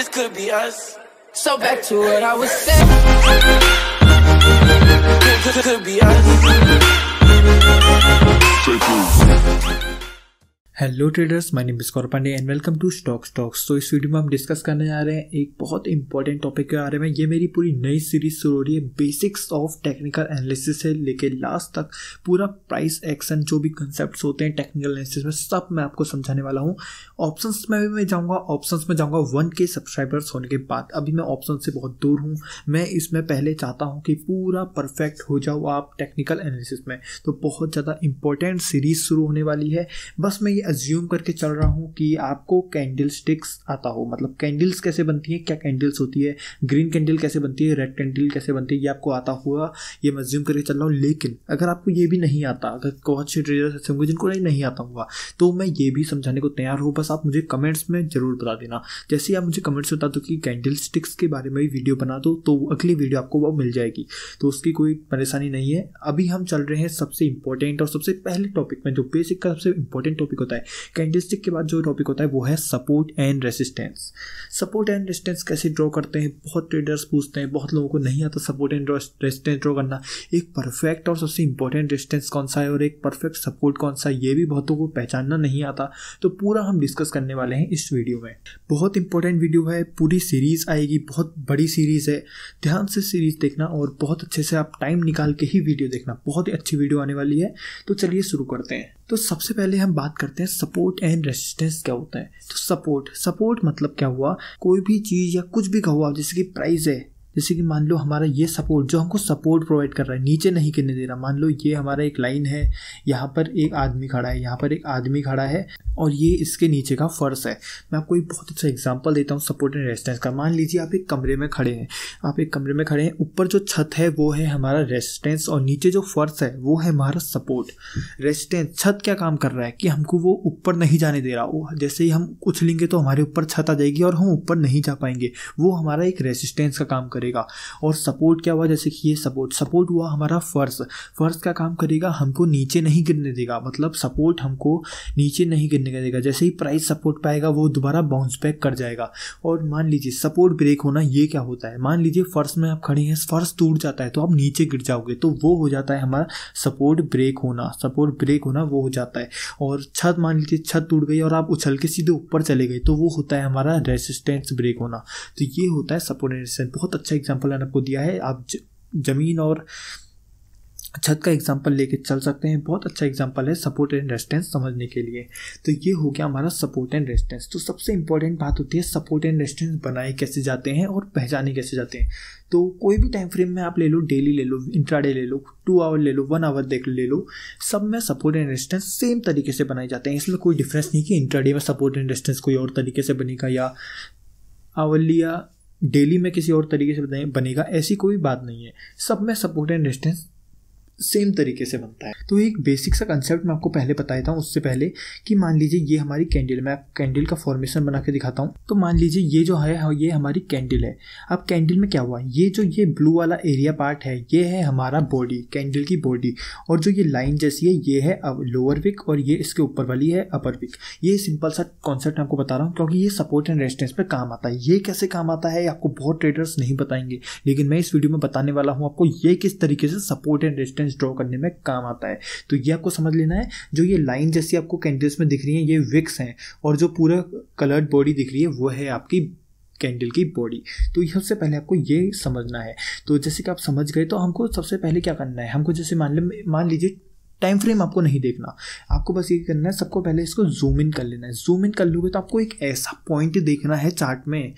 this could be us. So back to what I was saying. This could, be us. Stay tuned. Hello traders my name is Kaur Pandey and welcome to stock stocks तो इस video में हम discuss करने जा रहे हैं एक बहुत इंपॉर्टेंट टॉपिक के बारे में ये मेरी पूरी नई सीरीज शुरू हो रही है बेसिक्स ऑफ टेक्निकल एनालिसिस से लेके लास्ट तक पूरा प्राइस एक्शन जो भी कंसेप्ट होते हैं टेक्निकल एनालिसिस में सब मैं आपको समझाने वाला हूँ ऑप्शन में भी मैं जाऊँगा ऑप्शन में जाऊँगा वन के सब्सक्राइबर्स होने के बाद अभी मैं ऑप्शन से बहुत दूर हूँ मैं इसमें पहले चाहता हूँ कि पूरा परफेक्ट हो जाओ आप टेक्निकल एनालिसिस में तो बहुत ज़्यादा इंपॉर्टेंट सीरीज शुरू होने वाली है बस मैं ये अज्यूम करके चल रहा हूँ कि आपको कैंडल स्टिक्स आता हो मतलब कैंडल्स कैसे बनती हैं क्या कैंडल्स होती है ग्रीन कैंडल कैसे बनती है रेड कैंडल कैसे बनती है ये आपको आता हुआ ये मैं अज्यूम करके चल रहा हूँ लेकिन अगर आपको ये भी नहीं आता अगर बहुत से ट्रेडर्स ऐसे होंगे जिनको नहीं आता हुआ तो मैं ये भी समझाने को तैयार हूँ बस आप मुझे कमेंट्स में ज़रूर बता देना जैसे आप मुझे कमेंट्स बता दो कि कैंडल स्टिक्स के बारे में भी वीडियो बना दो तो अगली वीडियो आपको वो मिल जाएगी तो उसकी कोई परेशानी नहीं है अभी हम चल रहे हैं सबसे इंपॉर्टेंट और सबसे पहले टॉपिक में जो बेसिक का सबसे इंपॉर्टेंट टॉपिक होता है है कैंडलस्टिक के बाद जो टॉपिक होता है वो है support and resistance support and resistance कैसे ड्रॉ करते हैं बहुत ट्रेडर्स पूछते हैं बहुत लोगों को नहीं आता सपोर्ट एंड रेसिस्टेंस ड्रॉ करना एक परफेक्ट और सबसे इंपॉर्टेंट रेसिस्टेंस कौन सा है और एक परफेक्ट सपोर्ट कौन सा ये भी बहुतों को पहचानना नहीं आता तो पूरा हम डिस्कस करने वाले हैं इस वीडियो में बहुत इंपॉर्टेंट वीडियो है पूरी सीरीज़ आएगी बहुत बड़ी सीरीज़ है ध्यान से सीरीज़ देखना और बहुत अच्छे से आप टाइम निकाल के ही वीडियो देखना बहुत ही अच्छी वीडियो आने वाली है तो चलिए शुरू करते हैं तो सबसे पहले हम बात करते हैं सपोर्ट एंड रेसिस्टेंस क्या होता है तो सपोर्ट सपोर्ट मतलब क्या हुआ कोई भी चीज़ या कुछ भी का हुआ जैसे कि प्राइस है जैसे कि मान लो हमारा ये सपोर्ट जो हमको सपोर्ट प्रोवाइड कर रहा है नीचे नहीं गिरने दे रहा मान लो ये हमारा एक लाइन है यहाँ पर एक आदमी खड़ा है यहाँ पर एक आदमी खड़ा है और ये इसके नीचे का फर्श है मैं आपको एक बहुत अच्छा एग्जाम्पल देता हूँ सपोर्ट एंड रेजिस्टेंस का मान लीजिए आप एक कमरे में खड़े हैं आप एक कमरे में खड़े हैं ऊपर जो छत है वो है हमारा रेजिस्टेंस और नीचे जो फर्श है वो है हमारा सपोर्ट रेजिस्टेंस छत क्या काम कर रहा है कि हमको वो ऊपर नहीं जाने दे रहा वो जैसे ही हम उछलेंगे तो हमारे ऊपर छत आ जाएगी और हम ऊपर नहीं जा पाएंगे वो हमारा एक रेजिस्टेंस का काम कर करेगा और सपोर्ट क्या हुआ जैसे कि ये सपोर्ट सपोर्ट हुआ हमारा फ़र्श फ़र्श का काम करेगा हमको नीचे नहीं गिरने देगा मतलब सपोर्ट हमको नीचे नहीं गिरने देगा जैसे ही प्राइस सपोर्ट पाएगा वो दोबारा बाउंस बैक कर जाएगा और मान लीजिए सपोर्ट ब्रेक होना ये क्या होता है मान लीजिए फर्श में आप खड़े हैं फर्श टूट जाता है तो आप नीचे गिर जाओगे तो वो हो जाता है हमारा सपोर्ट ब्रेक होना सपोर्ट ब्रेक होना वो हो जाता है और छत मान लीजिए छत टूट गई और आप उछल के सीधे ऊपर चले गए तो वो होता है हमारा रेसिस्टेंस ब्रेक होना तो ये होता है सपोर्ट रेसिस्टेंस बहुत अच्छा अच्छा एग्जाम्पल मैंने आपको दिया है आप ज़मीन और छत का एग्जाम्पल लेके चल सकते हैं बहुत अच्छा एग्जाम्पल है सपोर्ट एंड रेस्टेंस समझने के लिए तो ये हो गया हमारा सपोर्ट एंड रेस्टेंस तो सबसे इंपॉर्टेंट बात होती है सपोर्ट एंड रेस्टेंस बनाए कैसे जाते हैं और पहचाने कैसे जाते हैं तो कोई भी टाइम फ्रेम में आप ले लो डेली ले लो इंट्राडे ले लो टू आवर ले लो वन आवर देख ले लो सब में सपोर्ट एंड रेस्टेंस सेम तरीके से बनाए जाते हैं इसमें कोई डिफरेंस नहीं कि इंट्राडे में सपोर्ट एंड रेस्टेंस कोई और तरीके से बनेगा या आवलिया डेली में किसी और तरीके से बनेगा ऐसी कोई बात नहीं है सब में सपोर्ट एंड डिस्टेंस सेम तरीके से बनता है तो एक बेसिक सा कंसेप्ट मैं आपको पहले बताया था उससे पहले कि मान लीजिए ये हमारी कैंडल मैं कैंडल का फॉर्मेशन बना के दिखाता हूँ तो मान लीजिए ये जो है ये हमारी कैंडल है अब कैंडल में क्या हुआ ये जो ये ब्लू वाला एरिया पार्ट है ये है हमारा बॉडी कैंडल की बॉडी और जो ये लाइन जैसी है ये है अब लोअर विक और ये इसके ऊपर वाली है अपर विक ये सिंपल सा कॉन्सेप्ट मैं आपको बता रहा हूँ क्योंकि ये सपोर्ट एंड रेजिस्टेंस पर काम आता है ये कैसे काम आता है आपको बहुत ट्रेडर्स नहीं बताएंगे लेकिन मैं इस वीडियो में बताने वाला हूँ आपको ये किस तरीके से support and resistance distance draw करने में काम आता है तो ये आपको समझ लेना है जो ये लाइन जैसी आपको कैंडल्स में दिख रही है ये विक्स हैं और जो पूरा कलर्ड बॉडी दिख रही है वो है आपकी कैंडल की बॉडी तो सबसे पहले आपको ये समझना है तो जैसे कि आप समझ गए तो हमको सबसे पहले क्या करना है हमको जैसे मान मान लीजिए टाइम फ्रेम आपको नहीं देखना आपको बस ये करना है सबको पहले इसको जूम इन कर लेना है जूम इन कर लोगे तो आपको एक ऐसा पॉइंट देखना है चार्ट में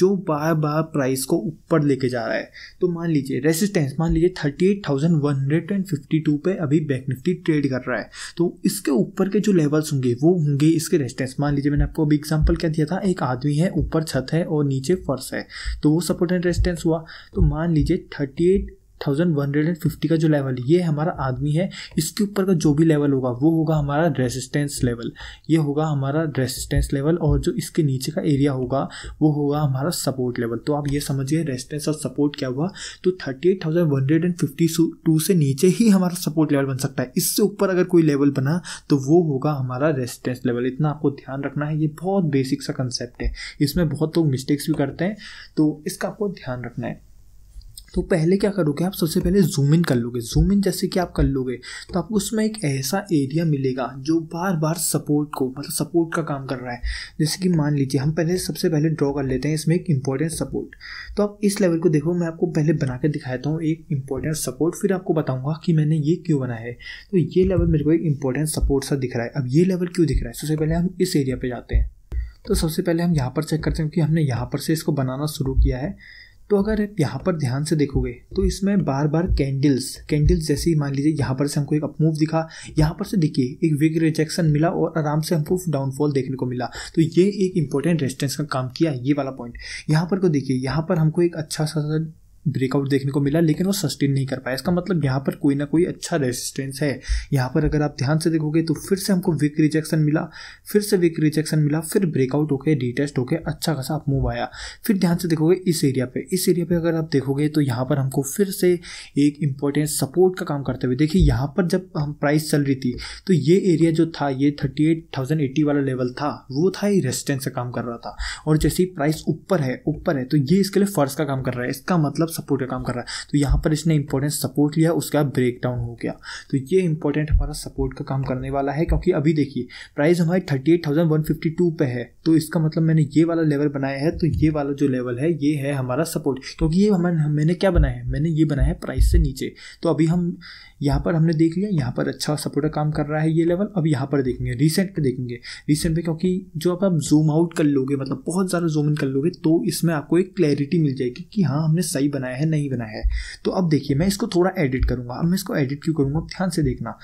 जो बार बार प्राइस को ऊपर लेके जा रहा है तो मान लीजिए रेसिस्टेंस मान लीजिए thirty eight thousand one hundred and fifty two पर अभी बैंक निफ्टी ट्रेड कर रहा है तो इसके ऊपर के जो लेवल्स होंगे वो होंगे इसके रेजिस्टेंस मान लीजिए मैंने आपको अभी एग्जाम्पल क्या दिया था एक आदमी है ऊपर छत है और नीचे फर्श है तो वो सपोर्ट एंड रेजिस्टेंस हुआ तो मान लीजिए thirty eight thousand one hundred and fifty का जो लेवल ये हमारा आदमी है इसके ऊपर का जो भी लेवल होगा वो होगा हमारा रेसिस्टेंस लेवल ये होगा हमारा रेसिस्टेंस लेवल और जो इसके नीचे का एरिया होगा वो होगा हमारा सपोर्ट लेवल तो आप ये समझिए रेजिस्टेंस और सपोर्ट क्या हुआ तो thirty eight thousand one hundred and fifty two से नीचे ही हमारा सपोर्ट लेवल बन सकता है इससे ऊपर अगर कोई लेवल बना तो वो होगा हमारा रेजिस्टेंस लेवल इतना आपको ध्यान रखना है ये बहुत बेसिक सा कंसेप्ट है इसमें बहुत लोग तो मिस्टेक्स भी करते हैं तो इसका आपको ध्यान रखना है तो पहले क्या करोगे आप सबसे पहले जूम इन कर लोगे जूम इन जैसे कि आप कर लोगे तो आपको उसमें एक ऐसा एरिया मिलेगा जो बार बार सपोर्ट को मतलब सपोर्ट का काम कर रहा है जैसे कि मान लीजिए हम पहले सबसे पहले ड्रॉ कर लेते हैं इसमें एक इंपॉर्टेंट सपोर्ट तो आप इस लेवल को देखो मैं आपको पहले बना के दिखाता हूँ एक इंपॉर्टेंट सपोर्ट फिर आपको बताऊँगा कि मैंने ये क्यों बनाया है तो ये लेवल मेरे को एक इंपॉर्टेंट सपोर्ट सा दिख रहा है अब ये लेवल क्यों दिख रहा है सबसे पहले हम इस एरिया पर जाते हैं तो सबसे पहले हम यहाँ पर चेक करते हैं कि हमने यहाँ पर से इसको बनाना शुरू किया है तो अगर आप यहाँ पर ध्यान से देखोगे तो इसमें बार बार कैंडल्स कैंडल्स जैसे ही मान लीजिए यहाँ पर से हमको एक अपमूव दिखा यहाँ पर से देखिए एक विग रिजेक्शन मिला और आराम से हमको डाउनफॉल देखने को मिला तो ये एक इंपॉर्टेंट रेजिस्टेंस का काम किया ये वाला पॉइंट यहाँ पर को देखिए यहाँ पर हमको एक अच्छा सा ब्रेकआउट देखने को मिला लेकिन वो सस्टेन नहीं कर पाया इसका मतलब यहाँ पर कोई ना कोई अच्छा रेजिस्टेंस है यहाँ पर अगर आप ध्यान से देखोगे तो फिर से हमको विक रिजेक्शन मिला फिर से विक रिजेक्शन मिला फिर ब्रेकआउट होकर रिटेस्ट होकर अच्छा खासा आप मूव आया फिर ध्यान से देखोगे इस एरिया पर इस एरिया पर अगर आप देखोगे तो यहाँ पर हमको फिर से एक इंपॉर्टेंट सपोर्ट का काम करते हुए देखिए यहाँ पर जब हम प्राइस चल रही थी तो ये एरिया जो था ये थर्टी एट थाउजेंड एट्टी वाला लेवल था वो था ही रेजिस्टेंस का काम कर रहा था और जैसे ही प्राइस ऊपर है ऊपर है तो ये इसके लिए फर्ज का काम कर रहा है इसका मतलब सपोर्ट का काम कर रहा है तो यहाँ पर इसने इंपॉर्टेंट सपोर्ट लिया उसका ब्रेक डाउन हो गया तो ये इंपॉर्टेंट हमारा सपोर्ट का काम करने वाला है क्योंकि अभी देखिए प्राइस हमारी thirty eight thousand one fifty two पे है तो इसका मतलब मैंने ये वाला लेवल बनाया है तो ये वाला जो लेवल है ये है हमारा सपोर्ट क्योंकि ये मैंने क्या बनाया है मैंने ये बनाया है प्राइस से नीचे तो अभी हम यहाँ पर हमने देख लिया यहाँ पर अच्छा सपोर्टर काम कर रहा है ये लेवल अब यहाँ पर देखेंगे रिसेंट पे देखेंगे रिसेंट पे क्योंकि जो आप आप जूम आउट कर लोगे मतलब बहुत ज़्यादा जूम इन कर लोगे तो इसमें आपको एक क्लैरिटी मिल जाएगी कि हाँ हमने सही बनाया है नहीं बनाया है तो अब देखिए मैं इसको थोड़ा एडिट करूँगा अब मैं इसको एडिट क्यों करूँगा ध्यान से देखना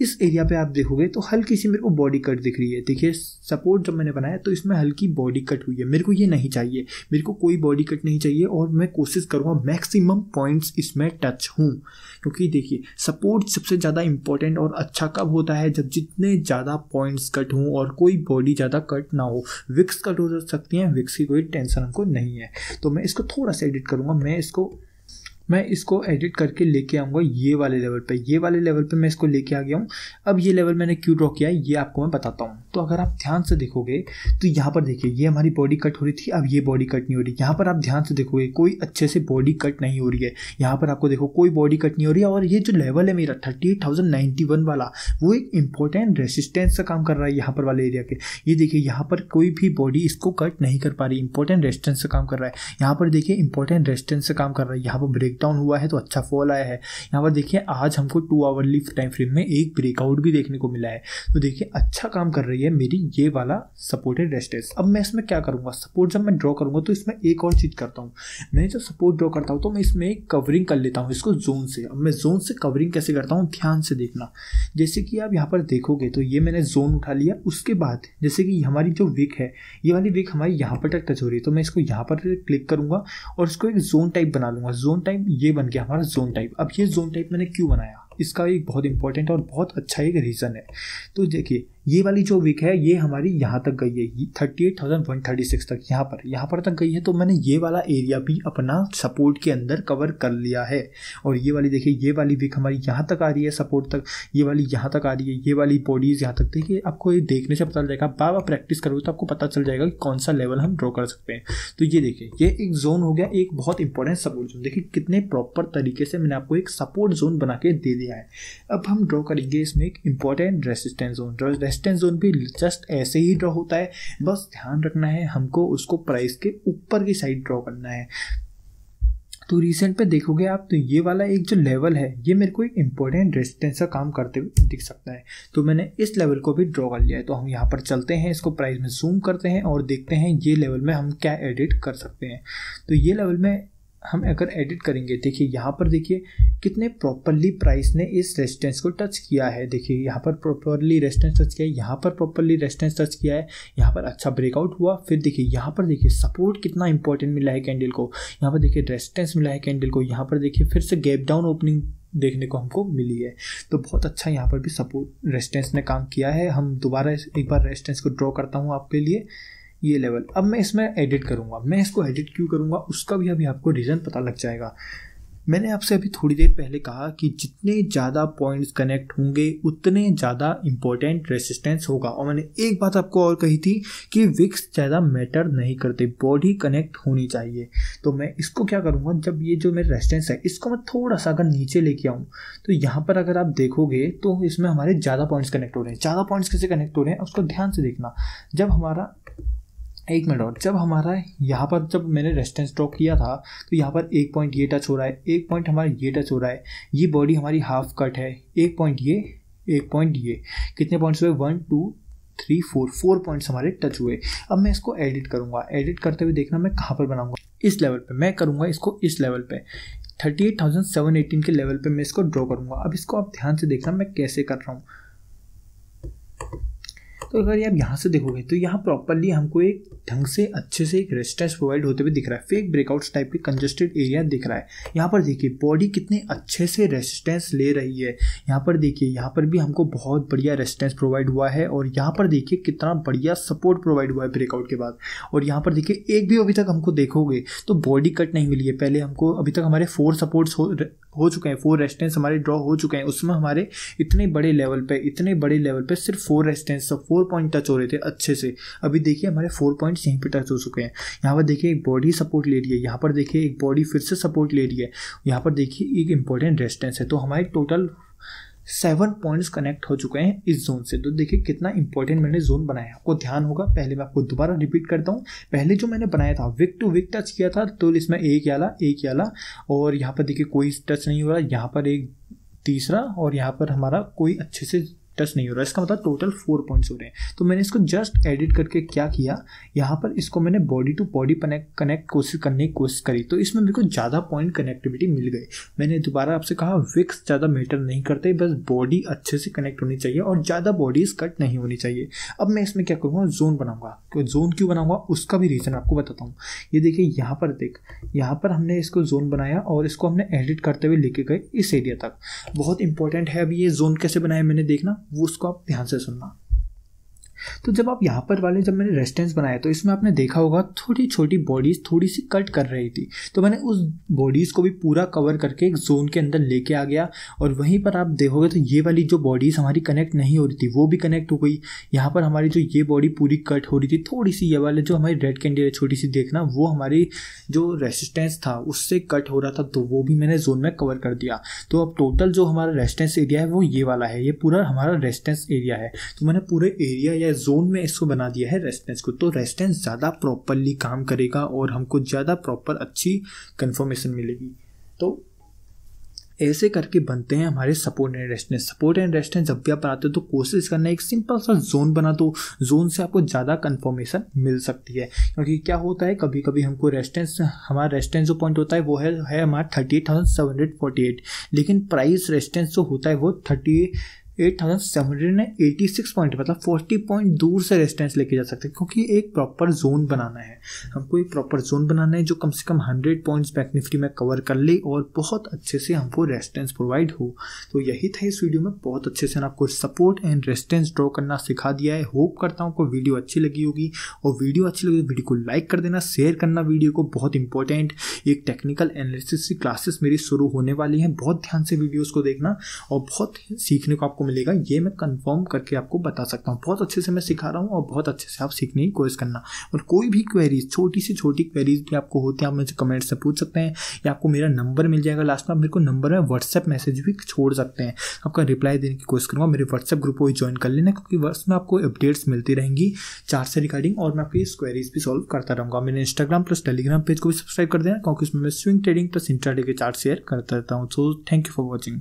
इस एरिया पे आप देखोगे तो हल्की सी मेरे को बॉडी कट दिख रही है देखिए सपोर्ट जब मैंने बनाया तो इसमें हल्की बॉडी कट हुई है मेरे को ये नहीं चाहिए मेरे को कोई बॉडी कट नहीं चाहिए और मैं कोशिश करूँगा मैक्सिमम पॉइंट्स इसमें टच हूँ क्योंकि देखिए सपोर्ट सबसे ज़्यादा इंपॉर्टेंट और अच्छा कब होता है जब जितने ज़्यादा पॉइंट्स कट हों और कोई बॉडी ज़्यादा कट ना हो विक्स कट हो सकती हैं विक्स की कोई टेंशन हमको नहीं है तो मैं इसको थोड़ा सा एडिट करूँगा मैं इसको मैं इसको एडिट करके लेके आऊँगा ये वाले लेवल पे ये वाले लेवल पे मैं इसको लेके आ गया हूँ अब ये लेवल मैंने क्यों ड्रॉ किया है ये आपको मैं बताता हूँ तो अगर आप ध्यान से देखोगे तो यहाँ पर देखिए ये हमारी बॉडी कट हो रही थी अब ये बॉडी कट नहीं हो रही यहाँ पर आप ध्यान से देखोगे कोई अच्छे से बॉडी कट नहीं हो रही है यहाँ पर आपको देखो कोई बॉडी कट नहीं हो रही है और ये जो लेवल है मेरा thirty eight thousand ninety one वाला वो एक इंपॉर्टेंट रेसिस्टेंस का काम कर रहा है यहाँ पर वाले एरिया के ये देखिए यहाँ पर कोई भी बॉडी इसको कट नहीं कर पा रही इंपॉर्टेंट रेसिस्टेंस से काम कर रहा है यहाँ पर देखिए इंपॉर्टेंट रेसिस्टेंस से काम कर रहा है यहाँ पर ब्रेक ब्रेकडाउन हुआ है तो अच्छा फॉल आया है यहाँ पर देखिए आज हमको टू आवरली टाइम फ्रेम में एक ब्रेकआउट भी देखने को मिला है तो देखिए अच्छा काम कर रही है मेरी ये वाला सपोर्टेड रेस्टेस अब मैं इसमें क्या करूँगा सपोर्ट जब मैं ड्रॉ करूँगा तो इसमें एक और चीज़ करता हूँ मैं जब सपोर्ट ड्रॉ करता हूँ तो मैं इसमें कवरिंग कर लेता हूँ इसको जोन से अब मैं जोन से कवरिंग कैसे करता हूँ ध्यान से देखना जैसे कि आप यहाँ पर देखोगे तो ये मैंने जोन उठा लिया उसके बाद जैसे कि हमारी जो विक है ये वाली विक हमारी यहाँ पर टच हो रही है तो मैं इसको यहाँ पर क्लिक करूँगा और इसको एक जोन टाइप बना लूँगा जोन टाइप ये बन गया हमारा जोन टाइप अब ये जोन टाइप मैंने क्यों बनाया इसका एक बहुत इंपॉर्टेंट और बहुत अच्छा एक रीज़न है तो देखिए ये वाली जो विक है ये हमारी यहाँ तक गई है thirty eight thousand one thirty six तक यहाँ पर यहाँ पर तक गई है तो मैंने ये वाला एरिया भी अपना सपोर्ट के अंदर कवर कर लिया है और ये वाली देखिए ये वाली विक हमारी यहाँ तक आ रही है सपोर्ट तक ये वाली यहाँ तक आ रही है ये वाली बॉडीज़ यहाँ तक देखिए आपको ये देखने से पता चल जाएगा बार बार प्रैक्टिस करोगे तो आपको पता चल जाएगा कि कौन सा लेवल हम ड्रॉ कर सकते हैं तो ये देखिए ये एक जोन हो गया एक बहुत इंपॉर्टेंट सपोर्ट जोन देखिए कितने प्रॉपर तरीके से मैंने आपको एक सपोर्ट जोन बना के दे दिया है अब हम ड्रॉ करेंगे इसमें एक important resistance zone resistance zone भी जस्ट ऐसे ही ड्रॉ होता है बस ध्यान रखना है हमको उसको प्राइस के ऊपर की साइड ड्रॉ करना है तो रिसेंट पे देखोगे आप तो ये वाला एक जो लेवल है ये मेरे को एक इंपॉर्टेंट रेजिस्टेंस का काम करते हुए दिख सकता है तो मैंने इस लेवल को भी ड्रॉ कर लिया है तो हम यहाँ पर चलते हैं इसको प्राइस में जूम करते हैं और देखते हैं ये लेवल में हम क्या एडिट कर सकते हैं तो ये लेवल में हम अगर एडिट करेंगे देखिए यहाँ पर देखिए कितने प्रॉपरली प्राइस ने इस रेजिस्टेंस को टच किया है देखिए यहाँ पर प्रॉपरली रेजिस्टेंस टच किया है यहाँ पर प्रॉपरली रेस्टेंस टच किया है यहाँ पर अच्छा ब्रेकआउट हुआ फिर देखिए यहाँ पर देखिए सपोर्ट कितना इंपॉर्टेंट मिला है कैंडल को यहाँ पर देखिए रेस्टेंस मिला है कैंडल को यहाँ पर देखिए फिर से गैप डाउन ओपनिंग देखने को हमको मिली है तो बहुत अच्छा यहाँ पर भी सपोर्ट रेजिस्टेंस ने काम किया है हम दोबारा एक बार रेजिस्टेंस को ड्रॉ करता हूँ आपके लिए ये लेवल अब मैं इसमें एडिट करूँगा मैं इसको एडिट क्यों करूँगा उसका भी अभी आपको रीज़न पता लग जाएगा मैंने आपसे अभी थोड़ी देर पहले कहा कि जितने ज़्यादा पॉइंट्स कनेक्ट होंगे उतने ज़्यादा इम्पोर्टेंट रेसिस्टेंस होगा और मैंने एक बात आपको और कही थी कि विक्स ज़्यादा मैटर नहीं करते बॉडी कनेक्ट होनी चाहिए तो मैं इसको क्या करूँगा जब ये जो मेरा रेसिस्टेंस है इसको मैं थोड़ा सा अगर नीचे लेके आऊँ तो यहाँ पर अगर आप देखोगे तो इसमें हमारे ज़्यादा पॉइंट्स कनेक्ट हो रहे हैं ज़्यादा पॉइंट्स कैसे कनेक्ट हो रहे हैं उसको ध्यान से देखना जब हमारा एक मिनट और जब हमारा यहाँ पर जब मैंने रेस्टेंस ड्रॉप किया था तो यहाँ पर एक पॉइंट ये टच हो रहा है एक पॉइंट हमारा ये टच हो रहा है ये बॉडी हमारी हाफ कट है एक पॉइंट ये एक पॉइंट ये कितने पॉइंट्स हुए one two three four four points हमारे टच हुए अब मैं इसको एडिट करूँगा एडिट करते हुए देखना मैं कहाँ पर बनाऊँगा इस लेवल पर मैं करूँगा इसको इस लेवल सेवन एटीन के लेवल पे मैं इसको ड्रॉ करूँगा अब इसको आप ध्यान से देखना मैं कैसे कर रहा हूँ तो अगर आप यहाँ से देखोगे तो यहाँ प्रॉपरली हमको एक ढंग से अच्छे से एक रेस्टेंस प्रोवाइड होते हुए दिख रहा है फेक ब्रेकआउट्स टाइप के कंजेस्टेड एरिया दिख रहा है यहाँ पर देखिए बॉडी कितने अच्छे से रेजिस्टेंस ले रही है यहाँ पर देखिए यहाँ पर भी हमको बहुत बढ़िया रेस्टेंस प्रोवाइड हुआ है और यहाँ पर देखिए कितना बढ़िया सपोर्ट प्रोवाइड हुआ है ब्रेकआउट के बाद और यहाँ पर देखिए एक भी अभी तक हमको देखोगे तो बॉडी कट नहीं मिली है पहले हमको अभी तक हमारे फोर सपोर्ट्स हो हो चुके हैं फोर रेस्टेंस हमारे ड्रॉ हो चुके हैं उसमें हमारे इतने बड़े लेवल पे इतने बड़े लेवल पे सिर्फ four resistance four point touch हो रहे थे अच्छे से अभी देखिए हमारे फोर पॉइंट्स यहीं पर टच हो चुके हैं यहाँ पर देखिए एक बॉडी सपोर्ट ले रही है यहाँ पर देखिए एक बॉडी फिर से सपोर्ट ले रही है यहाँ पर देखिए एक इंपॉर्टेंट रेस्टेंस है तो हमारे टोटल सेवन पॉइंट्स कनेक्ट हो चुके हैं इस जोन से तो देखिए कितना इंपॉर्टेंट मैंने जोन बनाया आपको ध्यान होगा पहले मैं आपको दोबारा रिपीट करता हूँ पहले जो मैंने बनाया था विक टू विक टच किया था तो इसमें एक याला एक याला और यहाँ पर देखिए कोई टच नहीं हो रहा यहाँ पर एक तीसरा और यहाँ पर हमारा कोई अच्छे से टच नहीं हो रहा इसका मतलब टोटल फोर पॉइंट्स हो रहे हैं तो मैंने इसको जस्ट एडिट करके क्या किया यहाँ पर इसको मैंने बॉडी टू बॉडी कनेक्ट कोशिश करने की कोशिश करी तो इसमें मेरे को ज़्यादा पॉइंट कनेक्टिविटी मिल गई मैंने दोबारा आपसे कहा विक्स ज़्यादा मैटर नहीं करते बस बॉडी अच्छे से कनेक्ट होनी चाहिए और ज़्यादा बॉडीज कट नहीं होनी चाहिए अब मैं इसमें क्या करूँगा जोन बनाऊँगा जोन क्यों बनाऊँगा उसका भी रीज़न आपको बताता हूँ ये देखिए यहाँ पर देख यहाँ पर हमने इसको जोन बनाया और इसको हमने एडिट करते हुए लेके गए इस एरिया तक बहुत इंपॉर्टेंट है अब ये जोन कैसे बनाया मैंने देखना वो उसको आप ध्यान से सुनना तो जब आप यहाँ पर वाले जब मैंने रेस्टेंस बनाया तो इसमें आपने देखा होगा थोड़ी छोटी बॉडीज़ थोड़ी सी कट कर रही थी तो मैंने उस बॉडीज़ को भी पूरा कवर करके एक जोन के अंदर लेके आ गया और वहीं पर आप देखोगे तो ये वाली जो बॉडीज़ हमारी कनेक्ट नहीं हो रही थी वो भी कनेक्ट हो गई यहाँ पर हमारी जो ये बॉडी पूरी कट हो रही थी थोड़ी सी ये वाले जो हमारी रेड कैंडी है छोटी सी देखना वो हमारी जो रेसिस्टेंस था उससे कट हो रहा था तो वो भी मैंने जोन में कवर कर दिया तो अब टोटल जो हमारा रेस्टेंस एरिया है वो ये वाला है ये पूरा हमारा रेस्टेंस एरिया है तो मैंने पूरे एरिया या जोन में इसको बना दिया है रेस्टेंस को तो रेस्टेंस ज़्यादा प्रॉपरली काम करेगा और हमको ज़्यादा प्रॉपर अच्छी कन्फर्मेशन मिलेगी तो ऐसे करके बनते हैं हमारे support and resistance support and resistance जब भी आप बनाते हो तो कोशिश करना एक सिंपल सा जोन बना दो जोन से आपको ज़्यादा कन्फर्मेशन मिल सकती है क्योंकि क्या होता है कभी कभी हमको रेस्टेंस हमारा रेस्टेंस जो पॉइंट होता है वो है है हमारा thirty eight thousand seven hundred forty eight लेकिन प्राइस रेस्टेंस जो होता है वो thirty eight thousand seven hundred and eighty six point मतलब फोर्टी पॉइंट दूर से रेजिस्टेंस लेके जा सकते हैं क्योंकि एक प्रॉपर जोन बनाना है हमको एक प्रॉपर जोन बनाना है जो कम से कम हंड्रेड पॉइंट्स बैंक निफ्टी में कवर कर ले और बहुत अच्छे से हमको रेजिस्टेंस प्रोवाइड हो तो यही था इस वीडियो में बहुत अच्छे से आपको सपोर्ट एंड रेजिस्टेंस ड्रॉ करना सिखा दिया है होप करता हूँ आपको वीडियो अच्छी लगी होगी और वीडियो अच्छी लगी वीडियो तो को लाइक कर देना शेयर करना वीडियो को बहुत इंपॉर्टेंट एक टेक्निकल एनालिसिस की क्लासेस मेरी शुरू होने वाली हैं बहुत ध्यान से वीडियोज़ को देखना और बहुत सीखने को आपको मिलेगा ये मैं कंफर्म करके आपको बता सकता हूँ बहुत अच्छे से मैं सिखा रहा हूँ और बहुत अच्छे से आप सीखने की कोशिश करना और कोई भी क्वेरीज छोटी से छोटी क्वेरीज भी आपको होती है आप मुझे कमेंट से पूछ सकते हैं या आपको मेरा नंबर मिल जाएगा लास्ट में आप मेरे को नंबर में व्हाट्सएप मैसेज भी छोड़ सकते हैं आपका रिप्लाई देने की कोशिश करूँगा मेरे व्हाट्सएप ग्रुप को ज्वाइन कर लेना क्योंकि वर्ष में आपको अपडेट्स मिलती रहेंगी चार से रिगार्डिंग और मैं आपकी क्वेरीज भी सॉल्व करता रहूँगा मेरे इंस्टाग्राम प्लस टेलीग्राम पेज को भी सब्सक्राइब कर देना क्योंकि उसमें मैं स्विंग ट्रेडिंग प्लस इंटरडे के चार्ट शेयर करता रहता हूँ so thank you for watching